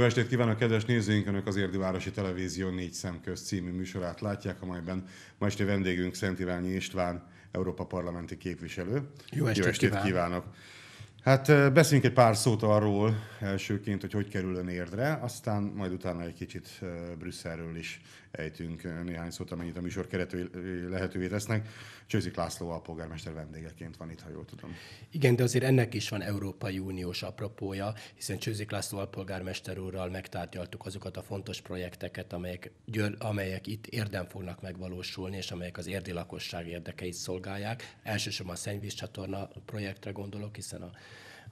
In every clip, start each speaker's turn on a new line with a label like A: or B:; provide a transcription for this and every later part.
A: Jó estét kívánok, kedves nézőink! Önök az Érdi Városi Televízió négy szemköz című műsorát látják, amelyben ma este vendégünk Szent Iványi István, Európa Parlamenti képviselő. Jó estét, Jó estét kívánok! kívánok. Hát beszéljünk egy pár szót arról elsőként, hogy hogy kerül ön érdre, aztán majd utána egy kicsit Brüsszelről is ejtünk néhány szót, amennyit a műsor keretői lehetővé tesznek. Csőzik László a polgármester vendégeként van itt, ha jól tudom.
B: Igen, de azért ennek
A: is van Európai Uniós
B: apropója, hiszen Csőzik László a polgármester úrral megtárgyaltuk azokat a fontos projekteket, amelyek, amelyek itt érdem fognak megvalósulni, és amelyek az érdi lakosság érdekeit szolgálják. Elsősorban a szennyvízcsatorna projektre gondolok, hiszen a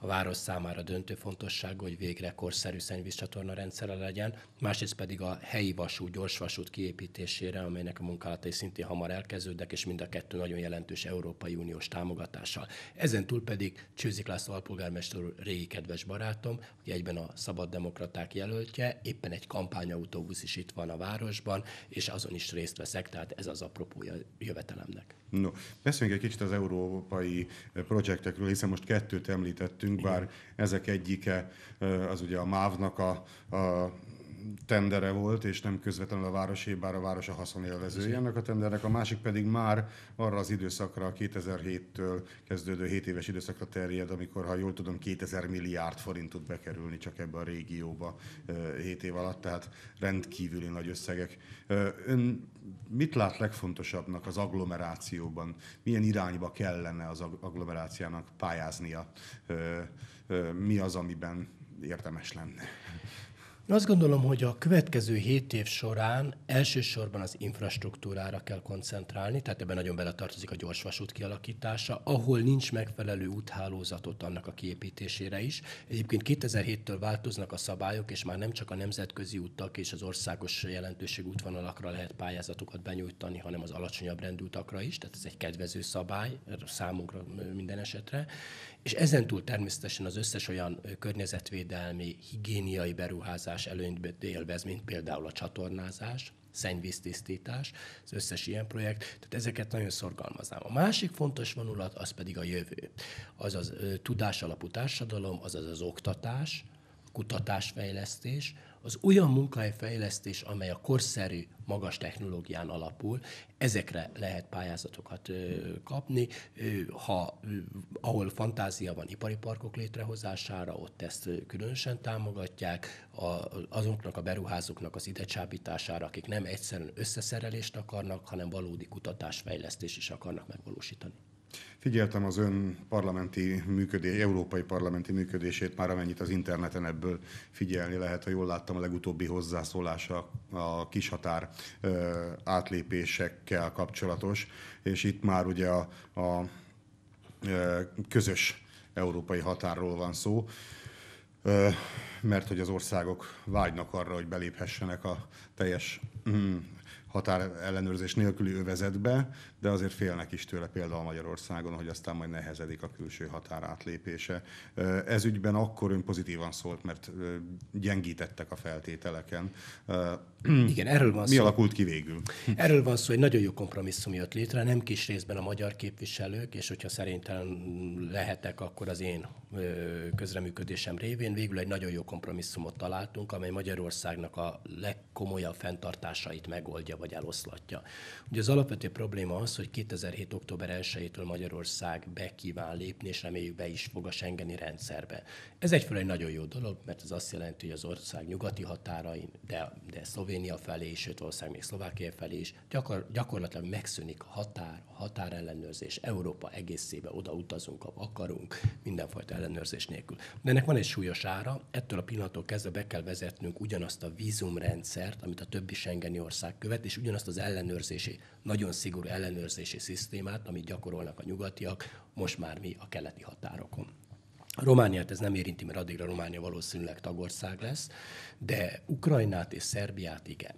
B: a város számára döntő fontosság, hogy végre korszerű szennyvízcsatorna rendszere legyen, másrészt pedig a helyi vasút, gyorsvasút kiépítésére, amelynek a munkálatai szintén hamar elkezdődnek, és mind a kettő nagyon jelentős Európai Uniós támogatással. Ezen túl pedig Csőzik László alpolgármester úr, régi kedves barátom, aki egyben a Szabad Demokraták jelöltje, éppen egy kampányautóbusz is itt van a városban, és azon is részt veszek, tehát ez az apropója jövetelemnek.
A: No, beszéljünk egy kicsit az európai projektekről, hiszen most kettőt említettünk, beszéltünk, bár ezek egyike az ugye a MÁV-nak a, a tendere volt, és nem közvetlenül a városé, bár a város a haszonélvezője ennek a tendernek, a másik pedig már arra az időszakra, 2007-től kezdődő 7 éves időszakra terjed, amikor, ha jól tudom, 2000 milliárd forint tud bekerülni csak ebbe a régióba 7 év alatt, tehát rendkívüli nagy összegek. Ön mit lát legfontosabbnak az agglomerációban? Milyen irányba kellene az agglomerációnak pályáznia? Mi az, amiben érdemes lenne?
B: Én azt gondolom, hogy a következő hét év során elsősorban az infrastruktúrára kell koncentrálni, tehát ebben nagyon beletartozik a gyorsvasút kialakítása, ahol nincs megfelelő úthálózatot annak a kiépítésére is. Egyébként 2007-től változnak a szabályok, és már nem csak a nemzetközi úttak és az országos jelentőség útvonalakra lehet pályázatokat benyújtani, hanem az alacsonyabb rendű utakra is, tehát ez egy kedvező szabály számunkra minden esetre és ezentúl természetesen az összes olyan környezetvédelmi, higiéniai beruházás előnyt élvez, mint például a csatornázás, szennyvíztisztítás, az összes ilyen projekt, tehát ezeket nagyon szorgalmaznám. A másik fontos vonulat az pedig a jövő, azaz alapú társadalom, azaz az oktatás, kutatásfejlesztés, az olyan munkahelyfejlesztés, amely a korszerű, magas technológián alapul, ezekre lehet pályázatokat kapni, ha, ahol fantázia van ipari parkok létrehozására, ott ezt különösen támogatják, azoknak a beruházóknak az idecsábítására, akik nem egyszerűen összeszerelést akarnak, hanem valódi kutatásfejlesztést is akarnak megvalósítani.
A: Figyeltem az ön parlamenti működés, európai parlamenti működését már amennyit az interneten ebből figyelni lehet, ha jól láttam a legutóbbi hozzászólása a kishatár átlépésekkel kapcsolatos, és itt már ugye a, a közös európai határról van szó mert hogy az országok vágynak arra, hogy beléphessenek a teljes mm, határellenőrzés nélküli övezetbe, de azért félnek is tőle például Magyarországon, hogy aztán majd nehezedik a külső határ átlépése. Ez ügyben akkor ön pozitívan szólt, mert gyengítettek a feltételeken. Igen, erről van Mi szó. alakult ki végül? Erről
B: van szó, hogy nagyon jó kompromisszum jött létre, nem kis részben a magyar képviselők, és hogyha szerintem lehetek, akkor az én közreműködésem révén végül egy nagyon jó kompromisszumot találtunk, amely Magyarországnak a legkomolyabb fenntartásait megoldja vagy eloszlatja. Ugye az alapvető probléma az, hogy 2007. október 1-től Magyarország be kíván lépni, és reméljük be is fog a Schengeni rendszerbe. Ez egyfelől egy nagyon jó dolog, mert ez azt jelenti, hogy az ország nyugati határain, de, de Szlovénia felé is, sőt ország még Szlovákia felé is, gyakor, gyakorlatilag megszűnik a határ, a határellenőrzés, Európa egészébe oda utazunk, ha akarunk, mindenfajta ellenőrzés nélkül. De ennek van egy súlyos ára, ettől a pillanattól kezdve be kell vezetnünk ugyanazt a vízumrendszert, amit a többi Schengeni ország követ, és ugyanazt az ellenőrzési, nagyon szigorú ellenőrzési szisztémát, amit gyakorolnak a nyugatiak, most már mi a keleti határokon. A Romániát ez nem érinti, mert addigra Románia valószínűleg tagország lesz, de Ukrajnát és Szerbiát igen.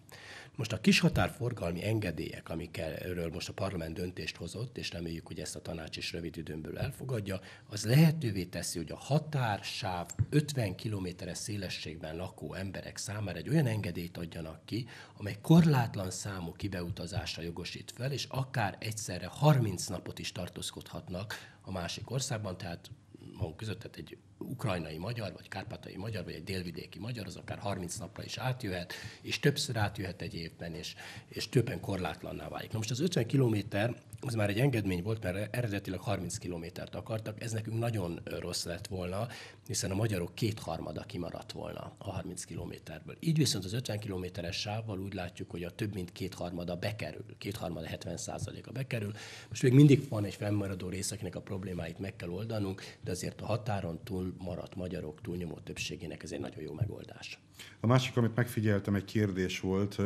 B: Most a kishatárforgalmi engedélyek, amikről most a parlament döntést hozott, és reméljük, hogy ezt a tanács is rövid időn belül elfogadja, az lehetővé teszi, hogy a határsáv 50 kilométeres szélességben lakó emberek számára egy olyan engedélyt adjanak ki, amely korlátlan számú kibeutazásra jogosít fel, és akár egyszerre 30 napot is tartózkodhatnak a másik országban, tehát magunk között, tehát egy ukrajnai magyar, vagy kárpátai magyar, vagy egy délvidéki magyar, az akár 30 napra is átjöhet, és többször átjöhet egy évben, és, és többen korlátlanná válik. Na most az 50 kilométer, az már egy engedmény volt, mert eredetileg 30 kilométert akartak, ez nekünk nagyon rossz lett volna, hiszen a magyarok kétharmada kimaradt volna a 30 kilométerből. Így viszont az 50 kilométeres sávval úgy látjuk, hogy a több mint kétharmada bekerül, kétharmada 70 a bekerül. Most még mindig van egy fennmaradó rész, akinek a problémáit meg kell oldanunk, de azért a határon túl maradt magyarok túlnyomó
A: többségének ez egy nagyon jó megoldás. A másik, amit megfigyeltem, egy kérdés volt,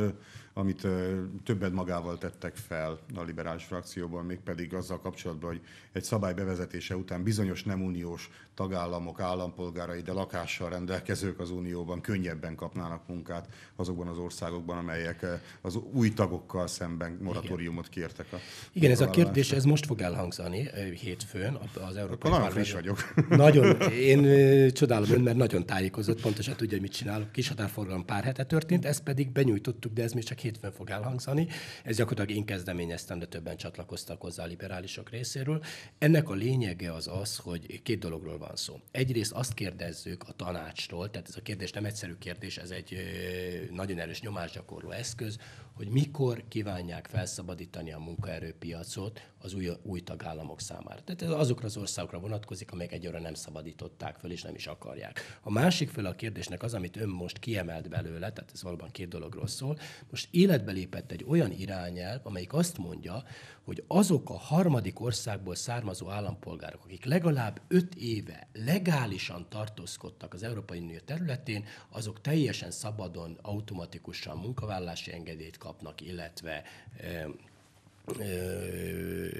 A: amit többet magával tettek fel a liberális frakcióban, mégpedig azzal kapcsolatban, hogy egy szabály bevezetése után bizonyos nem uniós tagállamok állampolgárai, de lakással rendelkezők az unióban könnyebben kapnának munkát azokban az országokban, amelyek az új tagokkal szemben moratóriumot kértek. A Igen, ez a kérdés, ez most fog elhangzani
B: hétfőn az Európai Akkor nagyon friss vagyok. Nagyon, én csodálom ön, mert nagyon tájékozott, pontosan tudja, hogy mit csinálok kis határforgalom pár hete történt, mm. ezt pedig benyújtottuk, de ez még csak hétfőn fog elhangzani. Ez gyakorlatilag én kezdeményeztem, de többen csatlakoztak hozzá a liberálisok részéről. Ennek a lényege az az, hogy két dologról van szó. Egyrészt azt kérdezzük a tanácstól, tehát ez a kérdés nem egyszerű kérdés, ez egy nagyon erős nyomásgyakorló eszköz, hogy mikor kívánják felszabadítani a munkaerőpiacot az új, új tagállamok számára. Tehát ez azokra az országokra vonatkozik, amelyek egyre nem szabadították föl, és nem is akarják. A másik fel a kérdésnek az, amit ön most kiemelt belőle, tehát ez valóban két dologról szól, most életbe lépett egy olyan irányelv, amelyik azt mondja, hogy azok a harmadik országból származó állampolgárok, akik legalább öt éve legálisan tartózkodtak az Európai Unió területén, azok teljesen szabadon, automatikusan munkavállási engedélyt kapnak, illetve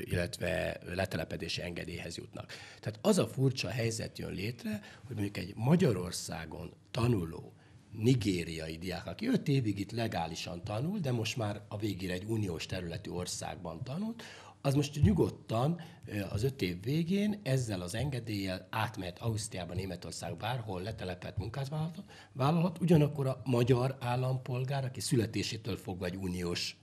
B: illetve letelepedési engedélyhez jutnak. Tehát az a furcsa helyzet jön létre, hogy mondjuk egy Magyarországon tanuló, nigériai diák, aki öt évig itt legálisan tanul, de most már a végére egy uniós területű országban tanult, az most nyugodtan az öt év végén ezzel az engedéllyel átmehet Ausztriába, Németország, bárhol letelepett munkát vállalhat, ugyanakkor a magyar állampolgár, aki születésétől fogva egy uniós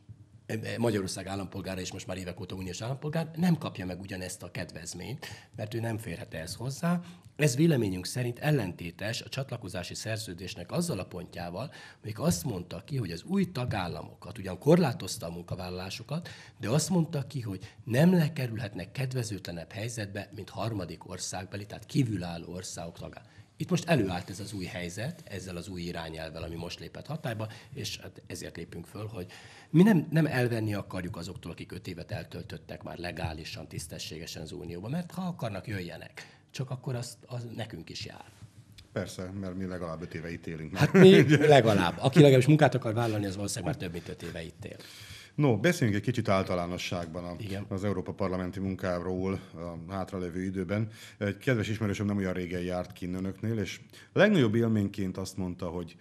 B: Magyarország állampolgára és most már évek óta uniós állampolgár, nem kapja meg ugyanezt a kedvezményt, mert ő nem férhet ehhez hozzá. Ez véleményünk szerint ellentétes a csatlakozási szerződésnek azzal a pontjával, amelyik azt mondta ki, hogy az új tagállamokat ugyan korlátozta a munkavállalásokat, de azt mondta ki, hogy nem lekerülhetnek kedvezőtlenebb helyzetbe, mint harmadik országbeli, tehát kívülálló országok tagállamok. Itt most előállt ez az új helyzet, ezzel az új irányelvel, ami most lépett hatályba, és hát ezért lépünk föl, hogy mi nem, nem elvenni akarjuk azoktól, akik öt évet eltöltöttek már legálisan, tisztességesen az Unióba, mert ha akarnak, jöjjenek. Csak akkor az, az nekünk is jár. Persze, mert mi legalább öt éve itt élünk. Hát mi legalább. Aki legalábbis munkát akar vállalni, az valószínűleg már több mint öt éve itt él.
A: No, beszéljünk egy kicsit általánosságban a, Igen. az Európa Parlamenti munkáról a hátralévő időben. Egy kedves ismerősöm nem olyan régen járt kint önöknél, és a legnagyobb élményként azt mondta, hogy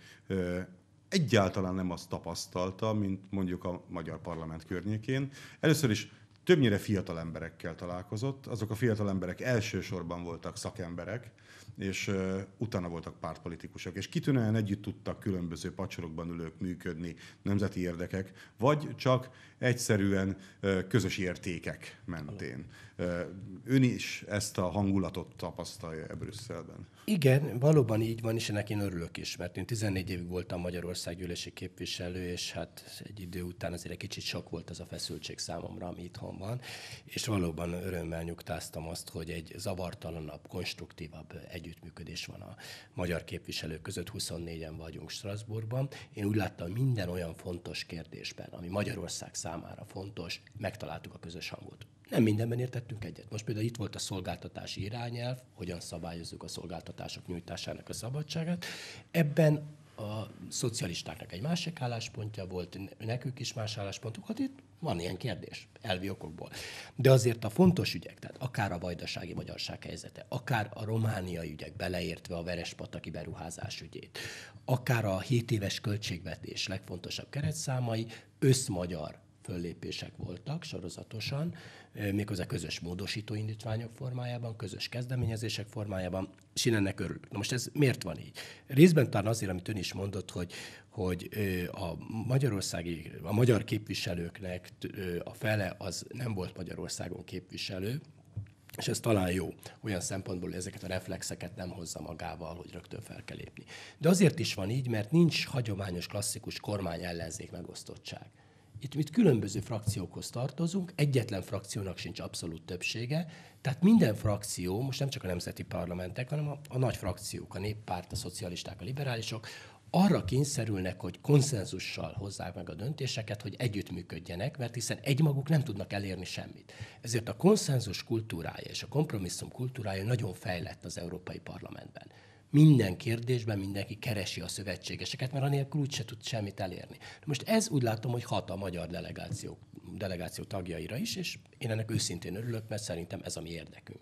A: egyáltalán nem azt tapasztalta, mint mondjuk a magyar parlament környékén. Először is többnyire fiatal emberekkel találkozott. Azok a fiatal emberek elsősorban voltak szakemberek, és uh, utána voltak pártpolitikusok, és kitűnően együtt tudtak különböző pacsorokban ülők működni, nemzeti érdekek, vagy csak egyszerűen uh, közös értékek mentén. Uh, ön is ezt a hangulatot tapasztalja e Brüsszelben
B: igen, valóban így van, és ennek én örülök is, mert én 14 évig voltam Magyarország gyűlési képviselő, és hát egy idő után azért egy kicsit sok volt az a feszültség számomra, ami itthon van, és valóban örömmel nyugtáztam azt, hogy egy zavartalanabb, konstruktívabb együttműködés van a magyar képviselők között, 24-en vagyunk Strasbourgban. Én úgy láttam, minden olyan fontos kérdésben, ami Magyarország számára fontos, megtaláltuk a közös hangot. Nem mindenben értettünk egyet. Most például itt volt a szolgáltatási irányelv, hogyan szabályozzuk a szolgáltatások nyújtásának a szabadságát. Ebben a szocialistáknak egy másik álláspontja volt, nekünk is más álláspontuk volt, hát itt van ilyen kérdés, elvi okokból. De azért a fontos ügyek, tehát akár a vajdasági magyarság helyzete, akár a romániai ügyek, beleértve a Verespataki beruházás ügyét, akár a 7 éves költségvetés legfontosabb keretszámai, összmagyar föllépések voltak sorozatosan, méghozzá közös módosító indítványok formájában, közös kezdeményezések formájában, és én ennek örülök. Na most ez miért van így? Részben talán azért, amit ön is mondott, hogy, hogy a magyarországi, a magyar képviselőknek a fele az nem volt Magyarországon képviselő, és ez talán jó, olyan szempontból, hogy ezeket a reflexeket nem hozza magával, hogy rögtön fel kell lépni. De azért is van így, mert nincs hagyományos, klasszikus kormány ellenzék megosztottság itt, itt különböző frakciókhoz tartozunk, egyetlen frakciónak sincs abszolút többsége, tehát minden frakció, most nem csak a nemzeti parlamentek, hanem a, a nagy frakciók, a néppárt, a szocialisták, a liberálisok, arra kényszerülnek, hogy konszenzussal hozzák meg a döntéseket, hogy együttműködjenek, mert hiszen egymaguk nem tudnak elérni semmit. Ezért a konszenzus kultúrája és a kompromisszum kultúrája nagyon fejlett az Európai Parlamentben minden kérdésben mindenki keresi a szövetségeseket, mert anélkül se tud semmit elérni. De most ez úgy látom, hogy hat a magyar delegáció, delegáció tagjaira is, és én ennek őszintén örülök, mert szerintem
A: ez a mi érdekünk.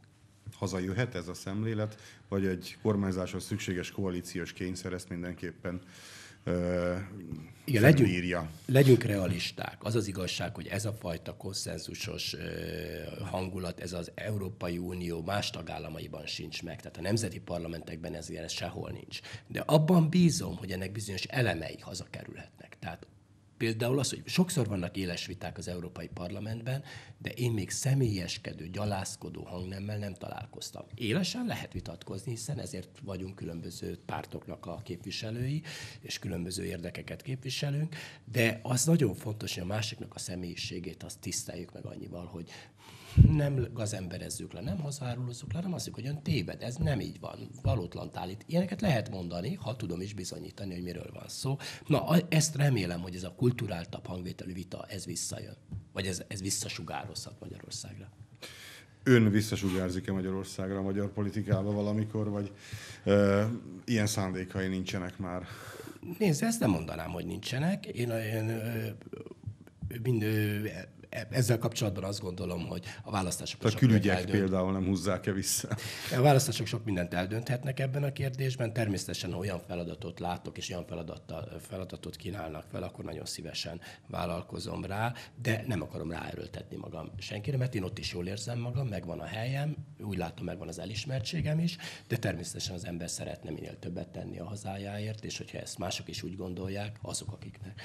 A: Hazajöhet ez a szemlélet, vagy egy kormányzáshoz szükséges koalíciós kényszer ezt mindenképpen igen, legyünk, legyünk
B: realisták. Az az igazság, hogy ez a fajta konszenzusos hangulat, ez az Európai Unió más tagállamaiban sincs meg. Tehát a nemzeti parlamentekben ez, ez sehol nincs. De abban bízom, hogy ennek bizonyos elemei hazakerülhetnek. Tehát Például az, hogy sokszor vannak éles viták az Európai Parlamentben, de én még személyeskedő, gyalászkodó hangnemmel nem találkoztam. Élesen lehet vitatkozni, hiszen ezért vagyunk különböző pártoknak a képviselői, és különböző érdekeket képviselünk, de az nagyon fontos, hogy a másiknak a személyiségét azt tiszteljük meg annyival, hogy nem gazemberezzük le, nem hazárulozzuk le, nem azt hogy ön téved, ez nem így van, valótlant állít. Ilyeneket lehet mondani, ha tudom is bizonyítani, hogy miről van szó. Na, ezt remélem, hogy ez a kulturáltabb
A: hangvételű vita, ez visszajön, vagy ez, ez visszasugározhat Magyarországra ön visszasugárzik-e Magyarországra, a magyar politikába valamikor, vagy e, ilyen szándékai nincsenek már? Nézd, ezt nem mondanám, hogy nincsenek. Én, én
B: mind E- ezzel kapcsolatban azt gondolom, hogy a választások... A külügyek eldönt...
A: például nem húzzák-e vissza?
B: A választások sok mindent eldönthetnek ebben a kérdésben. Természetesen, ha olyan feladatot látok, és olyan feladatot kínálnak fel, akkor nagyon szívesen vállalkozom rá, de nem akarom ráerőltetni magam senkire, mert én ott is jól érzem magam, megvan a helyem, úgy látom, megvan az elismertségem is, de természetesen az ember szeretne minél többet tenni a hazájáért, és hogyha ezt mások is úgy gondolják, azok, akiknek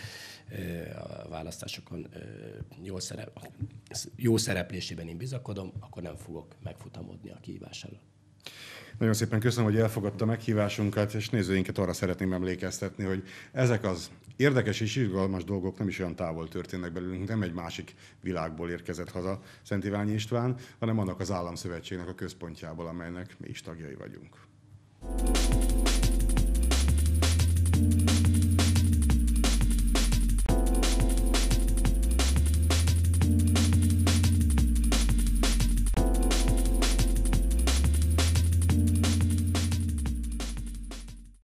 B: a választásokon jól szerep, jó szereplésében én bizakodom, akkor nem fogok megfutamodni a kihívás előtt.
A: Nagyon szépen köszönöm, hogy elfogadta meghívásunkat, és nézőinket arra szeretném emlékeztetni, hogy ezek az érdekes és izgalmas dolgok nem is olyan távol történnek belőlünk, nem egy másik világból érkezett haza Szent Iványi István, hanem annak az államszövetségnek a központjából, amelynek mi is tagjai vagyunk.